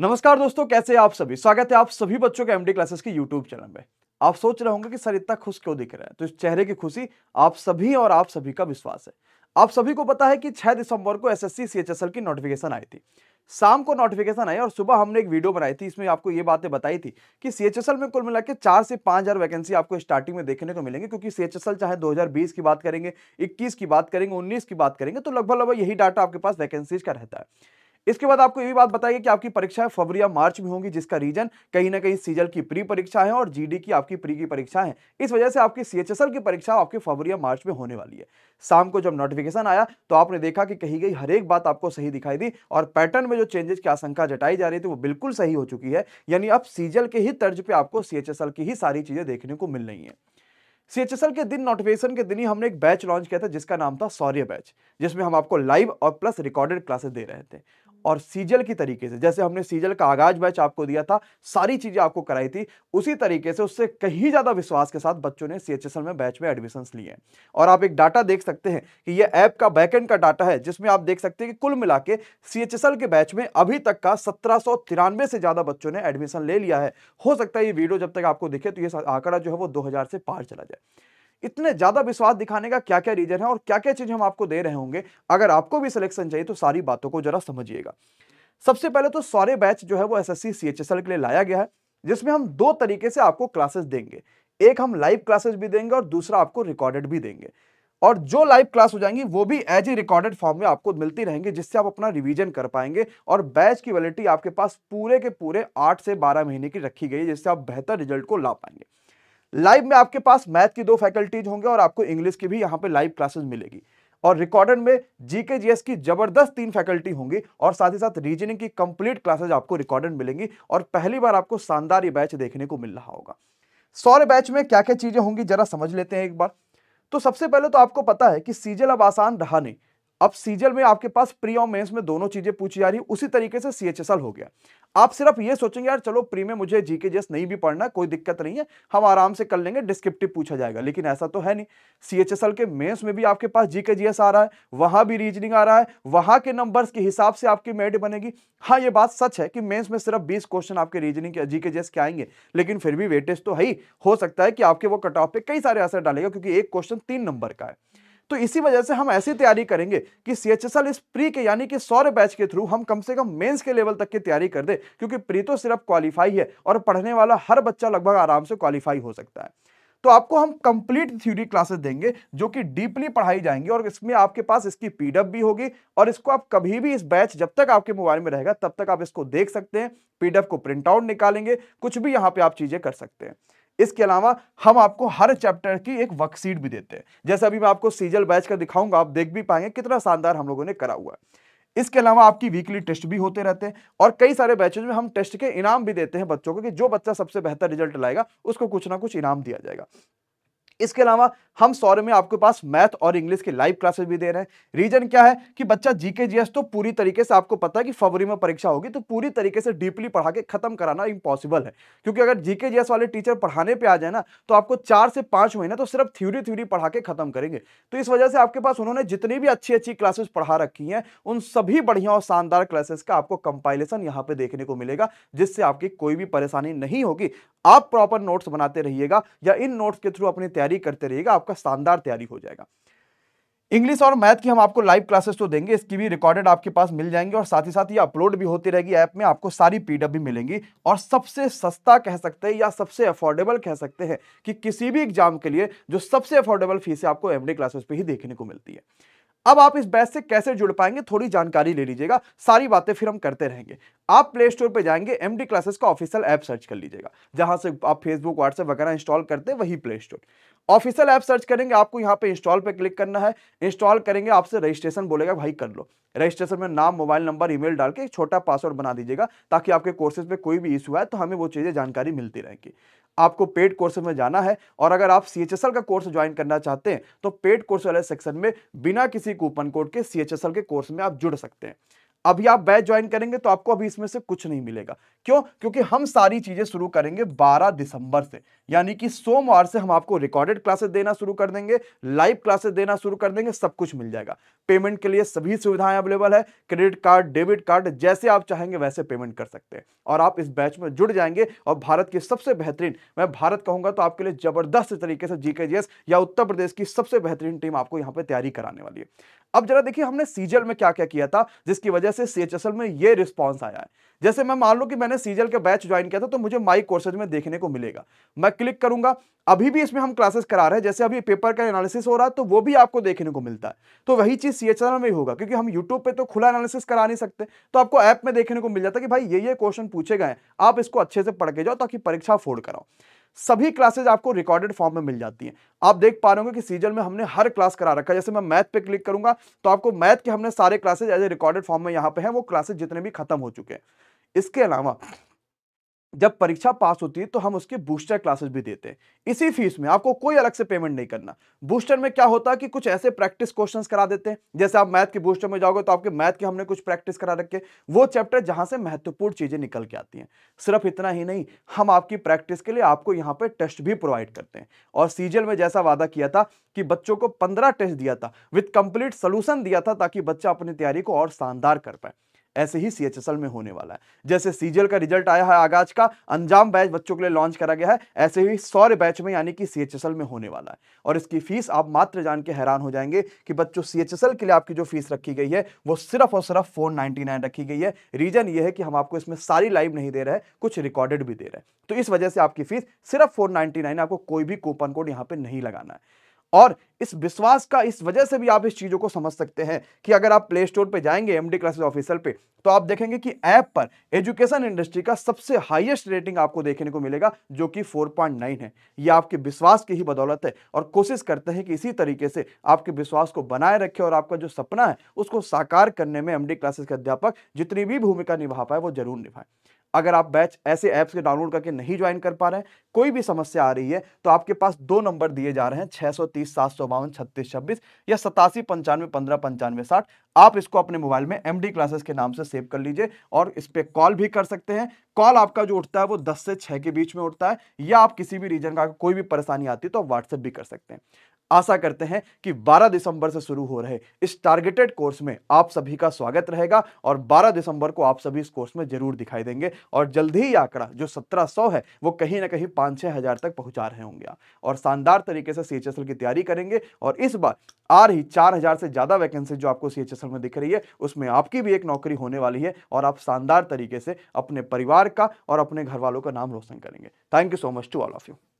नमस्कार दोस्तों कैसे आप सभी स्वागत है आप सभी बच्चों के एमडी क्लासेस के यूट्यूब चैनल में आप सोच रहे होंगे कि सर इतना खुश क्यों दिख रहा है तो इस चेहरे की खुशी आप सभी और आप सभी का विश्वास है आप सभी को पता है कि 6 दिसंबर को एसएससी सीएचएसएल की नोटिफिकेशन आई थी शाम को नोटिफिकेशन आई और सुबह हमने एक वीडियो बनाई थी इसमें आपको ये बातें बताई थी कि सीएचएसएल में कुल मिला के चार से पांच हज़ार वैकेंसी आपको स्टार्टिंग में देखने को मिलेंगे क्योंकि सीएचएसएल चाहे 2020 की बात करेंगे 21 की बात करेंगे 19 की बात करेंगे तो लगभग लगभग यही डाटा आपके पास वैकेंसीज का रहता है इसके बाद आपको ये भी बात बताइए कि आपकी परीक्षाएं फरवरी या मार्च में होंगी जिसका रीजन कहीं ना कहीं सीजल की प्री परीक्षा है और जीडी की आपकी प्री की परीक्षा है इस वजह से आपकी सीएचएसएल की परीक्षा आपकी फरवरी या मार्च में होने वाली है शाम को जब नोटिफिकेशन आया तो आपने देखा कि कही गई हर एक बात आपको सही दिखाई दी और पैटर्न में जो चेंजेस की आशंका जताई जा रही थी वो बिल्कुल सही हो चुकी है यानी अब सीजल के ही तर्ज पर आपको सीएचएसएल की ही सारी चीजें देखने को मिल रही है सीएचएसएल के दिन नोटिफिकेशन के दिन ही हमने एक बैच लॉन्च किया था जिसका नाम था सौर्य बैच जिसमें हम आपको लाइव और प्लस रिकॉर्डेड क्लासेस दे रहे थे और सीजल की तरीके से जैसे हमने सीजल का आगाज बैच आपको दिया था सारी चीज़ें आपको कराई थी उसी तरीके से उससे कहीं ज़्यादा विश्वास के साथ बच्चों ने सीएचएसएल में बैच में एडमिशन लिए हैं और आप एक डाटा देख सकते हैं कि यह ऐप का बैकेंड का डाटा है जिसमें आप देख सकते हैं कि कुल मिला के के बैच में अभी तक का सत्रह से ज़्यादा बच्चों ने एडमिशन ले लिया है हो सकता है ये वीडियो जब तक आपको दिखे तो ये आंकड़ा जो है वो दो से पार चला जाए है इतने ज़्यादा विश्वास दिखाने का क्या क्या रीजन है और क्या क्या चीज़ हम आपको दे रहे होंगे अगर आपको भी सिलेक्शन चाहिए तो सारी बातों को जरा समझिएगा सबसे पहले तो सारे बैच जो है वो एस एस के लिए लाया गया है जिसमें हम दो तरीके से आपको क्लासेस देंगे एक हम लाइव क्लासेस भी देंगे और दूसरा आपको रिकॉर्डेड भी देंगे और जो लाइव क्लास हो जाएंगी वो भी एज ए रिकॉर्डेड फॉर्म में आपको मिलती रहेंगी जिससे आप अपना रिवीजन कर पाएंगे और बैच की वैलिडिटी आपके पास पूरे के पूरे आठ से बारह महीने की रखी गई है जिससे आप बेहतर रिजल्ट को ला पाएंगे लाइव में आपके पास मैथ की दो फैकल्टीज होंगे और आपको इंग्लिश की भी यहाँ पे लाइव क्लासेस मिलेगी और रिकॉर्डेड में जीके जीएस की जबरदस्त तीन फैकल्टी होंगी और साथ ही साथ रीजनिंग की कंप्लीट क्लासेज आपको रिकॉर्डेड मिलेंगी और पहली बार आपको शानदार ये बैच देखने को मिल रहा होगा सौर बैच में क्या क्या चीज़ें होंगी जरा समझ लेते हैं एक बार तो सबसे पहले तो आपको पता है कि सीजल अब आसान रहा नहीं अब सीजल में आपके पास प्री और मेंस में दोनों चीजें पूछी जा रही है उसी तरीके से सी हो गया आप सिर्फ ये सोचेंगे यार चलो प्री में मुझे जीके जेस नहीं भी पढ़ना कोई दिक्कत नहीं है हम आराम से कर लेंगे डिस्क्रिप्टिव पूछा जाएगा लेकिन ऐसा तो है नहीं सीएचएसएल के मेंस में भी आपके पास जीके जीएस आ रहा है वहां भी रीजनिंग आ रहा है वहां के नंबर्स के हिसाब से आपकी मेरिट बनेगी हाँ ये बात सच है कि मेन्स में सिर्फ बीस क्वेश्चन आपके रीजनिंग जीके जेस के आएंगे लेकिन फिर भी वेटेज तो है ही हो सकता है कि आपके वो कट ऑफ पे कई सारे असर डालेगा क्योंकि एक क्वेश्चन तीन नंबर का है तो इसी वजह से हम ऐसी तैयारी करेंगे कि सी एच एस एल इस प्री के यानी कि सौर बैच के थ्रू हम कम से कम मेंस के लेवल तक की तैयारी कर दे क्योंकि प्री तो सिर्फ क्वालिफाई है और पढ़ने वाला हर बच्चा लगभग आराम से क्वालिफाई हो सकता है तो आपको हम कंप्लीट थ्योरी क्लासेस देंगे जो कि डीपली पढ़ाई जाएंगी और इसमें आपके पास इसकी पीडीएफ भी होगी और इसको आप कभी भी इस बैच जब तक आपके मोबाइल में रहेगा तब तक आप इसको देख सकते हैं पीडीएफ को प्रिंट आउट निकालेंगे कुछ भी यहां पे आप चीजें कर सकते हैं इसके अलावा हम आपको हर चैप्टर की एक वर्कशीट भी देते हैं जैसे अभी मैं आपको सीजल बैच का दिखाऊंगा आप देख भी पाएंगे कितना शानदार हम लोगों ने करा हुआ है इसके अलावा आपकी वीकली टेस्ट भी होते रहते हैं और कई सारे बैचेज में हम टेस्ट के इनाम भी देते हैं बच्चों को कि जो बच्चा सबसे बेहतर रिजल्ट लाएगा उसको कुछ ना कुछ इनाम दिया जाएगा इसके अलावा हम सौर में आपके पास मैथ और इंग्लिश के लाइव क्लासेस भी दे रहे हैं रीजन क्या है कि बच्चा जीके जीएस तो पूरी तरीके से आपको पता है कि फरवरी में परीक्षा होगी तो पूरी तरीके से डीपली पढ़ा के खत्म कराना इम्पॉसिबल है क्योंकि अगर जीके जीएस वाले टीचर पढ़ाने पे आ जाए ना तो आपको चार से पाँच महीना तो सिर्फ थ्यूरी थ्यूरी पढ़ा के खत्म करेंगे तो इस वजह से आपके पास उन्होंने जितनी भी अच्छी अच्छी क्लासेस पढ़ा रखी हैं उन सभी बढ़िया और शानदार क्लासेस का आपको कंपाइलेशन यहाँ पे देखने को मिलेगा जिससे आपकी कोई भी परेशानी नहीं होगी आप प्रॉपर नोट्स बनाते रहिएगा या इन नोट्स के थ्रू अपनी तैयारी करते रहिएगा आपका शानदार तैयारी हो जाएगा इंग्लिश और मैथ की हम आपको लाइव क्लासेस तो देंगे इसकी भी रिकॉर्डेड आपके पास मिल जाएंगे और साथ ही साथ ये अपलोड भी होती रहेगी ऐप में आपको सारी पीडीएफ भी मिलेंगी और सबसे सस्ता कह सकते हैं या सबसे अफोर्डेबल कह सकते हैं कि किसी भी एग्जाम के लिए जो सबसे अफोर्डेबल फीस है आपको एमडी क्लासेस पर ही देखने को मिलती है अब आप इस बैच से कैसे जुड़ पाएंगे थोड़ी जानकारी ले लीजिएगा सारी बातें फिर हम करते रहेंगे आप प्ले स्टोर पर जाएंगे एम क्लासेस का ऑफिशियल ऐप सर्च कर लीजिएगा जहां से आप फेसबुक व्हाट्सएप वगैरह इंस्टॉल करते हैं वही play store official app search करेंगे आपको यहाँ पे इंस्टॉल पे क्लिक करना है इंस्टॉल करेंगे आपसे रजिस्ट्रेशन बोलेगा भाई कर लो रजिस्ट्रेशन में नाम मोबाइल नंबर ईमेल डाल के एक छोटा पासवर्ड बना दीजिएगा ताकि आपके कोर्सेज में कोई भी इशू आए तो हमें वो चीज़ें जानकारी मिलती रहेगी आपको पेड कोर्सेज में जाना है और अगर आप सी का कोर्स ज्वाइन करना चाहते हैं तो पेड कोर्स वाले सेक्शन में बिना किसी कूपन कोड के सी के कोर्स में आप जुड़ सकते हैं अभी आप बैच ज्वाइन करेंगे तो आपको अभी इसमें से कुछ नहीं मिलेगा क्यों क्योंकि हम सारी चीजें शुरू करेंगे 12 दिसंबर से यानी कि सोमवार से हम आपको रिकॉर्डेड क्लासेस देना शुरू कर देंगे लाइव क्लासेस देना शुरू कर देंगे सब कुछ मिल जाएगा पेमेंट के लिए सभी सुविधाएं अवेलेबल है क्रेडिट कार्ड डेबिट कार्ड जैसे आप चाहेंगे वैसे पेमेंट कर सकते हैं और आप इस बैच में जुड़ जाएंगे और भारत के सबसे बेहतरीन मैं भारत कहूंगा तो आपके लिए जबरदस्त तरीके से जीके या उत्तर प्रदेश की सबसे बेहतरीन टीम आपको यहाँ पे तैयारी कराने वाली है अब जरा देखिए हमने सीजल में क्या क्या किया था जिसकी वजह से सी में ये रिस्पॉन्स आया है जैसे मैं मान लू कि मैंने सीजल का बैच ज्वाइन किया था तो मुझे माई कोर्सेज में देखने को मिलेगा मैं क्लिक करूंगा अभी भी इसमें हम क्लासेस करा रहे हैं जैसे अभी पेपर का एनालिसिस हो रहा है तो वो भी आपको देखने को मिलता है तो वही चीज़ सी में होगा क्योंकि हम यूट्यूब पे तो खुला एनालिसिस करा नहीं सकते तो आपको ऐप में देखने को मिल जाता है कि भाई ये ये क्वेश्चन पूछे गए आप इसको अच्छे से पढ़ के जाओ ताकि परीक्षा फोर्ड कराओ सभी क्लासेज आपको रिकॉर्डेड फॉर्म में मिल जाती हैं आप देख पा रहे होंगे कि सीजन में हमने हर क्लास करा रखा है जैसे मैं मैथ पे क्लिक करूंगा तो आपको मैथ के हमने सारे classes as a recorded form में यहाँ पे हैं वो क्लासेज जितने भी खत्म हो चुके हैं इसके अलावा जब परीक्षा पास होती है तो हम उसके बूस्टर क्लासेस भी देते हैं इसी फीस में आपको कोई अलग से पेमेंट नहीं करना बूस्टर में क्या होता है कि कुछ ऐसे प्रैक्टिस क्वेश्चंस करा देते हैं जैसे आप मैथ के बूस्टर में जाओगे तो आपके मैथ के हमने कुछ प्रैक्टिस करा रखे वो चैप्टर जहां से महत्वपूर्ण चीजें निकल के आती हैं सिर्फ इतना ही नहीं हम आपकी प्रैक्टिस के लिए आपको यहाँ पर टेस्ट भी प्रोवाइड करते हैं और सीजियल में जैसा वादा किया था कि बच्चों को पंद्रह टेस्ट दिया था विथ कंप्लीट सोल्यूशन दिया था ताकि बच्चा अपनी तैयारी को और शानदार कर पाए ऐसे ही सी में होने वाला है जैसे सीजीएल का रिजल्ट आया है आगाज का अंजाम बैच बच्चों के लिए लॉन्च करा गया है ऐसे ही सौर बैच में यानी कि सी में होने वाला है और इसकी फीस आप मात्र जान के हैरान हो जाएंगे कि बच्चों सी के लिए आपकी जो फीस रखी गई है वो सिर्फ और सिर्फ फोर रखी गई है रीजन ये है कि हम आपको इसमें सारी लाइव नहीं दे रहे कुछ रिकॉर्डेड भी दे रहे तो इस वजह से आपकी फीस सिर्फ फोर आपको कोई भी कूपन कोड यहाँ पर नहीं लगाना है और इस विश्वास का इस वजह से भी आप इस चीज़ों को समझ सकते हैं कि अगर आप प्ले स्टोर पर जाएंगे एम डी क्लासेज ऑफिसर पे तो आप देखेंगे कि ऐप पर एजुकेशन इंडस्ट्री का सबसे हाईएस्ट रेटिंग आपको देखने को मिलेगा जो कि 4.9 है ये आपके विश्वास की ही बदौलत है और कोशिश करते हैं कि इसी तरीके से आपके विश्वास को बनाए रखे और आपका जो सपना है उसको साकार करने में एम क्लासेस के अध्यापक जितनी भी भूमिका निभा पाए वो जरूर निभाएं अगर आप बैच ऐसे ऐप्स के डाउनलोड करके नहीं ज्वाइन कर पा रहे हैं कोई भी समस्या आ रही है तो आपके पास दो नंबर दिए जा रहे हैं छह सौ तीस सात सौ बावन छत्तीस छब्बीस या सतासी पंचानवे पंद्रह पंचानवे साठ आप इसको अपने मोबाइल में एमडी क्लासेस के नाम से सेव कर लीजिए और इस पर कॉल भी कर सकते हैं कॉल आपका जो उठता है वो दस से छह के बीच में उठता है या आप किसी भी रीजन का कोई भी परेशानी आती है तो आप व्हाट्सएप भी कर सकते हैं आशा करते हैं कि 12 दिसंबर से शुरू हो रहे इस टारगेटेड कोर्स में आप सभी का स्वागत रहेगा और 12 दिसंबर को आप सभी इस कोर्स में जरूर दिखाई देंगे और जल्द ही आंकड़ा जो 1700 है वो कहीं ना कहीं पाँच छः हज़ार तक पहुंचा रहे होंगे और शानदार तरीके से सी की तैयारी करेंगे और इस बार आ रही चार हज़ार से ज़्यादा वैकेंसी जो आपको सी में दिख रही है उसमें आपकी भी एक नौकरी होने वाली है और आप शानदार तरीके से अपने परिवार का और अपने घर वालों का नाम रोशन करेंगे thank you so much to all of you